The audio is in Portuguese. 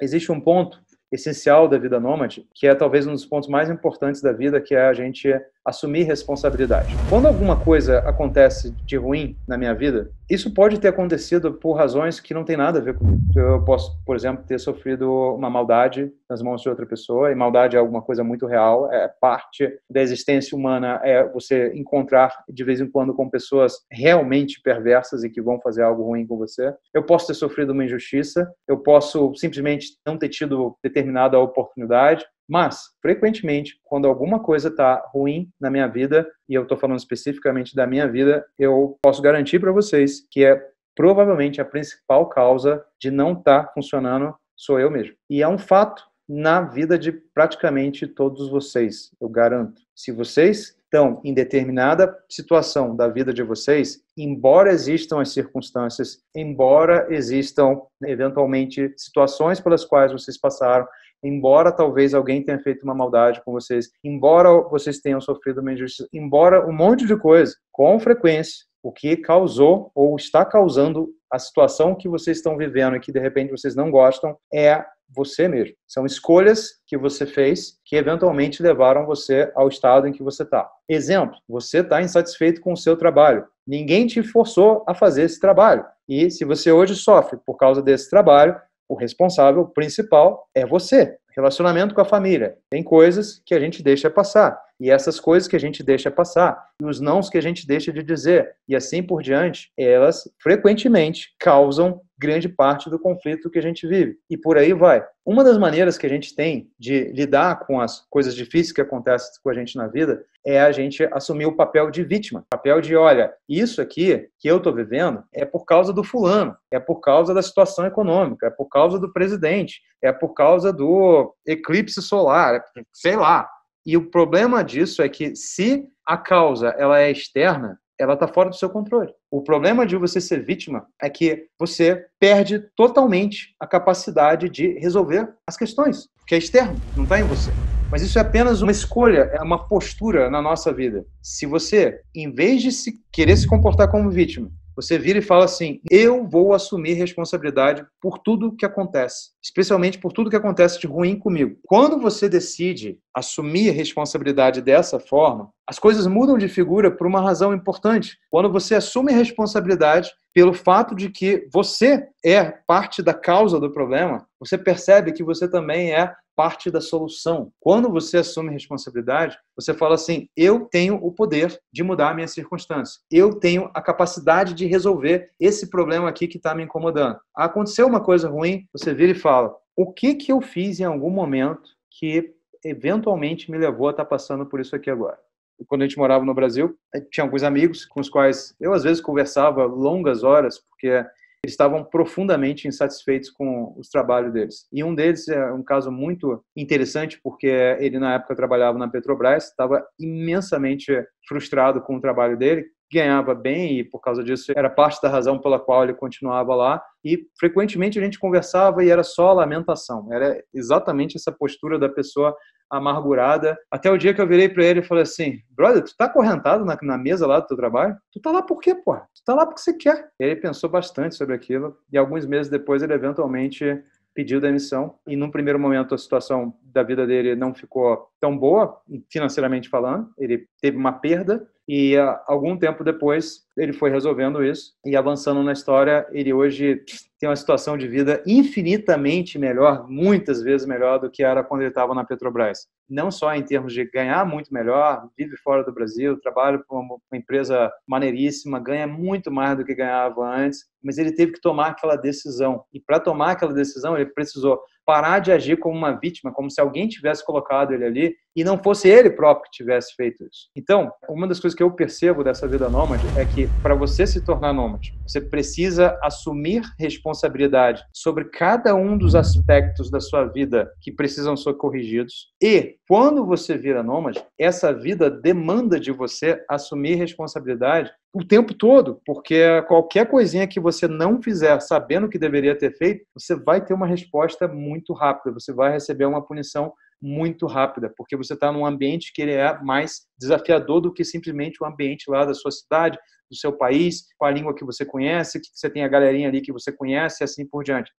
Existe um ponto essencial da vida nômade, que é talvez um dos pontos mais importantes da vida, que é a gente assumir responsabilidade. Quando alguma coisa acontece de ruim na minha vida, isso pode ter acontecido por razões que não tem nada a ver comigo. Eu posso, por exemplo, ter sofrido uma maldade nas mãos de outra pessoa, e maldade é alguma coisa muito real, é parte da existência humana, é você encontrar de vez em quando com pessoas realmente perversas e que vão fazer algo ruim com você. Eu posso ter sofrido uma injustiça, eu posso simplesmente não ter tido determinada oportunidade, mas, frequentemente, quando alguma coisa está ruim na minha vida, e eu estou falando especificamente da minha vida, eu posso garantir para vocês que é provavelmente a principal causa de não estar tá funcionando sou eu mesmo. E é um fato na vida de praticamente todos vocês, eu garanto. Se vocês estão em determinada situação da vida de vocês, embora existam as circunstâncias, embora existam eventualmente situações pelas quais vocês passaram, embora talvez alguém tenha feito uma maldade com vocês, embora vocês tenham sofrido uma injustiça, embora um monte de coisa, com frequência, o que causou ou está causando a situação que vocês estão vivendo e que de repente vocês não gostam é você mesmo. São escolhas que você fez que eventualmente levaram você ao estado em que você está. Exemplo: você está insatisfeito com o seu trabalho. Ninguém te forçou a fazer esse trabalho. E se você hoje sofre por causa desse trabalho, o responsável principal é você. Relacionamento com a família. Tem coisas que a gente deixa passar e essas coisas que a gente deixa passar, e os nãos que a gente deixa de dizer, e assim por diante, elas frequentemente causam grande parte do conflito que a gente vive. E por aí vai. Uma das maneiras que a gente tem de lidar com as coisas difíceis que acontecem com a gente na vida é a gente assumir o papel de vítima, papel de, olha, isso aqui que eu estou vivendo é por causa do fulano, é por causa da situação econômica, é por causa do presidente, é por causa do eclipse solar, é sei lá, e o problema disso é que se a causa ela é externa, ela está fora do seu controle. O problema de você ser vítima é que você perde totalmente a capacidade de resolver as questões, que é externo, não está em você. Mas isso é apenas uma escolha, é uma postura na nossa vida. Se você, em vez de se querer se comportar como vítima, você vira e fala assim: eu vou assumir responsabilidade por tudo que acontece, especialmente por tudo que acontece de ruim comigo. Quando você decide assumir responsabilidade dessa forma, as coisas mudam de figura por uma razão importante. Quando você assume responsabilidade pelo fato de que você é parte da causa do problema, você percebe que você também é parte da solução. Quando você assume responsabilidade, você fala assim: eu tenho o poder de mudar a minha circunstância. Eu tenho a capacidade de resolver esse problema aqui que está me incomodando. Aconteceu uma coisa ruim, você vira e fala: o que que eu fiz em algum momento que eventualmente me levou a estar tá passando por isso aqui agora? quando a gente morava no Brasil, eh, tinha alguns amigos com os quais eu às vezes conversava longas horas, porque estavam profundamente insatisfeitos com os trabalhos deles. E um deles é um caso muito interessante, porque ele, na época, trabalhava na Petrobras, estava imensamente frustrado com o trabalho dele, ganhava bem e por causa disso era parte da razão pela qual ele continuava lá e frequentemente a gente conversava e era só lamentação era exatamente essa postura da pessoa amargurada até o dia que eu virei para ele e falei assim brother tu tá acorrentado na, na, mesa lá do teu trabalho tu tá lá por quê pô tu tá lá porque você quer e ele pensou bastante sobre aquilo e alguns meses depois ele eventualmente pediu demissão e num primeiro momento a situação da vida dele não ficou tão boa financeiramente falando ele teve uma perda e a, ah, algum tempo depois, ele foi resolvendo isso e avançando na história. Ele hoje tem uma situação de vida infinitamente melhor, muitas vezes melhor do que era quando ele estava na Petrobras. Não só em termos de ganhar muito melhor, vive fora do Brasil, trabalha para uma empresa maneiríssima, ganha muito mais do que ganhava antes, mas ele teve que tomar aquela decisão. E para tomar aquela decisão, ele precisou parar de agir como uma vítima, como se alguém tivesse colocado ele ali e não fosse ele próprio que tivesse feito isso. Então, uma das coisas que eu percebo dessa vida nômade é que para você se tornar nômade, você precisa assumir responsabilidade sobre cada um dos aspectos da sua vida que precisam ser corrigidos. E quando você vira nômade, essa vida demanda de você assumir responsabilidade o tempo todo, porque é qualquer coisinha que você não fizer sabendo que deveria ter feito, você vai ter uma resposta muito rápida, você vai receber uma punição muito rápida, porque você está num ambiente que ele é mais desafiador do que simplesmente o ambiente lá da sua cidade, do seu país, com a língua que você conhece, que você tem a galerinha ali que você conhece e assim por diante.